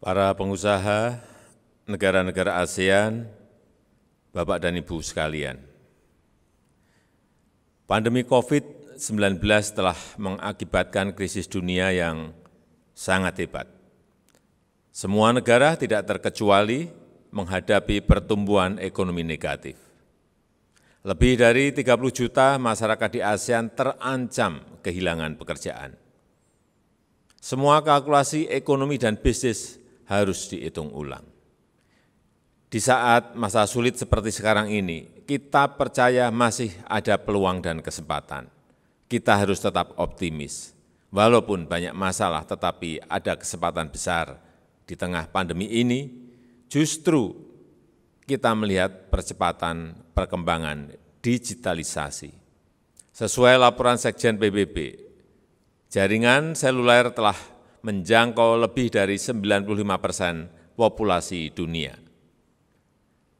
para pengusaha negara-negara ASEAN, Bapak dan Ibu sekalian. Pandemi COVID-19 telah mengakibatkan krisis dunia yang sangat hebat. Semua negara tidak terkecuali menghadapi pertumbuhan ekonomi negatif. Lebih dari 30 juta masyarakat di ASEAN terancam kehilangan pekerjaan. Semua kalkulasi ekonomi dan bisnis harus dihitung ulang. Di saat masa sulit seperti sekarang ini, kita percaya masih ada peluang dan kesempatan. Kita harus tetap optimis. Walaupun banyak masalah, tetapi ada kesempatan besar di tengah pandemi ini, justru kita melihat percepatan perkembangan digitalisasi. Sesuai laporan Sekjen PBB, jaringan seluler telah menjangkau lebih dari 95 persen populasi dunia.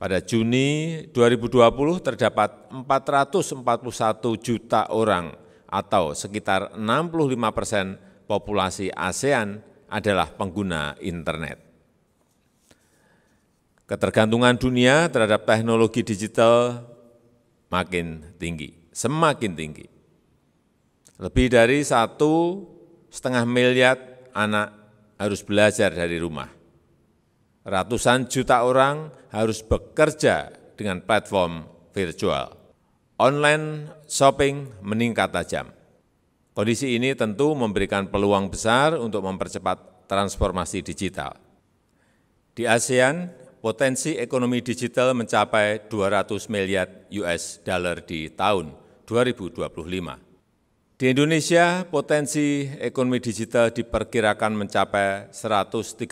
Pada Juni 2020 terdapat 441 juta orang atau sekitar 65 persen populasi ASEAN adalah pengguna internet. Ketergantungan dunia terhadap teknologi digital makin tinggi, semakin tinggi. Lebih dari satu setengah miliar anak harus belajar dari rumah. Ratusan juta orang harus bekerja dengan platform virtual. Online shopping meningkat tajam. Kondisi ini tentu memberikan peluang besar untuk mempercepat transformasi digital. Di ASEAN, potensi ekonomi digital mencapai 200 miliar US dollar di tahun 2025 di Indonesia, potensi ekonomi digital diperkirakan mencapai 133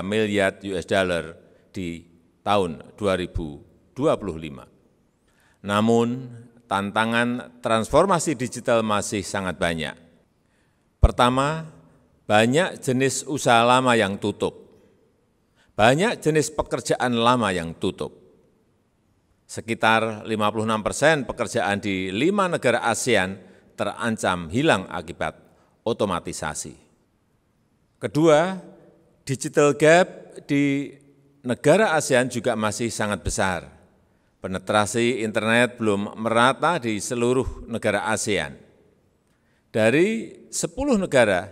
miliar US dollar di tahun 2025. Namun, tantangan transformasi digital masih sangat banyak. Pertama, banyak jenis usaha lama yang tutup. Banyak jenis pekerjaan lama yang tutup. Sekitar 56 persen pekerjaan di lima negara ASEAN terancam hilang akibat otomatisasi. Kedua, digital gap di negara ASEAN juga masih sangat besar. Penetrasi internet belum merata di seluruh negara ASEAN. Dari 10 negara,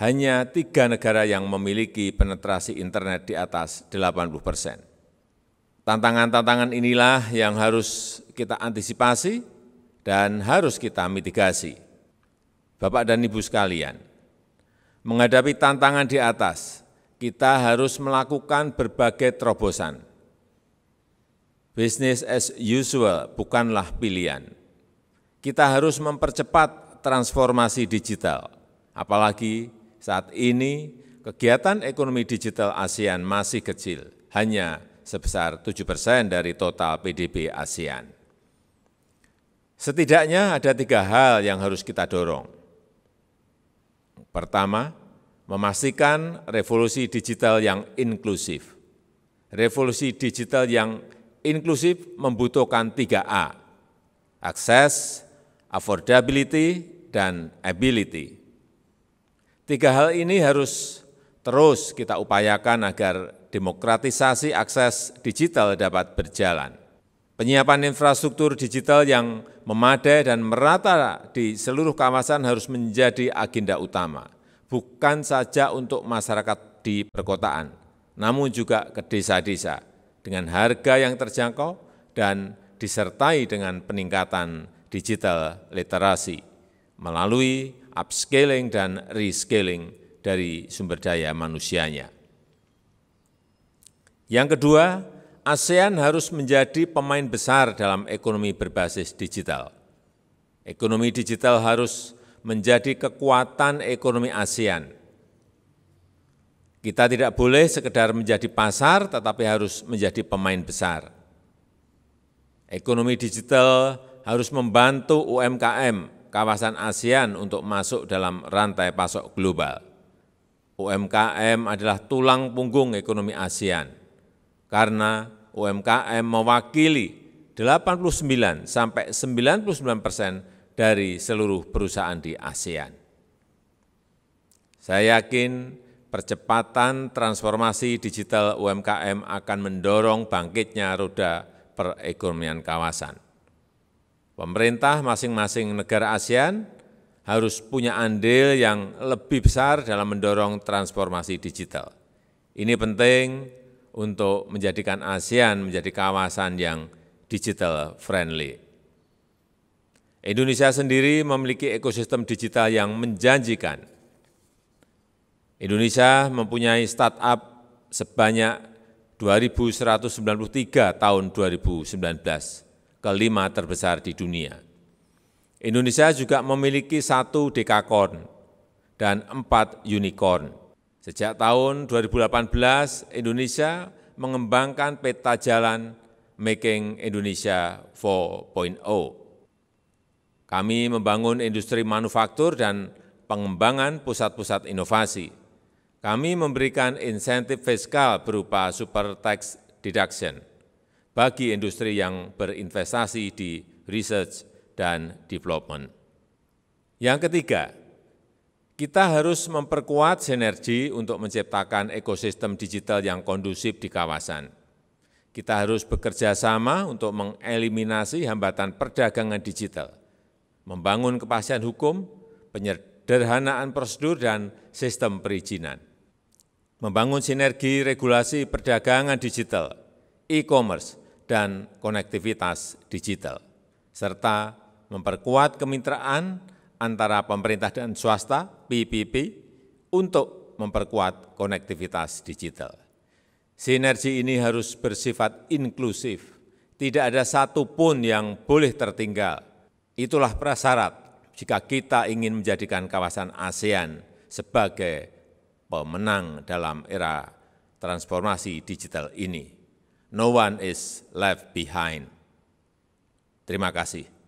hanya tiga negara yang memiliki penetrasi internet di atas 80 persen. Tantangan-tantangan inilah yang harus kita antisipasi dan harus kita mitigasi. Bapak dan Ibu sekalian, menghadapi tantangan di atas, kita harus melakukan berbagai terobosan. Business as usual bukanlah pilihan. Kita harus mempercepat transformasi digital, apalagi saat ini kegiatan ekonomi digital ASEAN masih kecil, hanya sebesar 7 persen dari total PDB ASEAN. Setidaknya ada tiga hal yang harus kita dorong. Pertama, memastikan revolusi digital yang inklusif. Revolusi digital yang inklusif membutuhkan 3A, akses, affordability, dan ability. Tiga hal ini harus terus kita upayakan agar demokratisasi akses digital dapat berjalan. Penyiapan infrastruktur digital yang memadai dan merata di seluruh kawasan harus menjadi agenda utama, bukan saja untuk masyarakat di perkotaan, namun juga ke desa-desa dengan harga yang terjangkau dan disertai dengan peningkatan digital literasi melalui upscaling dan rescaling dari sumber daya manusianya. Yang kedua, ASEAN harus menjadi pemain besar dalam ekonomi berbasis digital. Ekonomi digital harus menjadi kekuatan ekonomi ASEAN. Kita tidak boleh sekedar menjadi pasar, tetapi harus menjadi pemain besar. Ekonomi digital harus membantu UMKM kawasan ASEAN untuk masuk dalam rantai pasok global. UMKM adalah tulang punggung ekonomi ASEAN karena UMKM mewakili 89 sampai 99 persen dari seluruh perusahaan di ASEAN. Saya yakin percepatan transformasi digital UMKM akan mendorong bangkitnya roda perekonomian kawasan. Pemerintah masing-masing negara ASEAN harus punya andil yang lebih besar dalam mendorong transformasi digital. Ini penting untuk menjadikan ASEAN menjadi kawasan yang digital friendly. Indonesia sendiri memiliki ekosistem digital yang menjanjikan. Indonesia mempunyai startup sebanyak 2.193 tahun 2019, kelima terbesar di dunia. Indonesia juga memiliki satu dekakorn dan empat unicorn. Sejak tahun 2018, Indonesia mengembangkan peta jalan Making Indonesia 4.0. Kami membangun industri manufaktur dan pengembangan pusat-pusat inovasi. Kami memberikan insentif fiskal berupa super tax deduction bagi industri yang berinvestasi di research dan development. Yang ketiga, kita harus memperkuat sinergi untuk menciptakan ekosistem digital yang kondusif di kawasan. Kita harus bekerja sama untuk mengeliminasi hambatan perdagangan digital, membangun kepastian hukum, penyederhanaan prosedur, dan sistem perizinan. Membangun sinergi regulasi perdagangan digital, e-commerce, dan konektivitas digital, serta memperkuat kemitraan antara pemerintah dan swasta, PPP, untuk memperkuat konektivitas digital. Sinergi ini harus bersifat inklusif, tidak ada satupun yang boleh tertinggal. Itulah prasyarat jika kita ingin menjadikan kawasan ASEAN sebagai pemenang dalam era transformasi digital ini. No one is left behind. Terima kasih.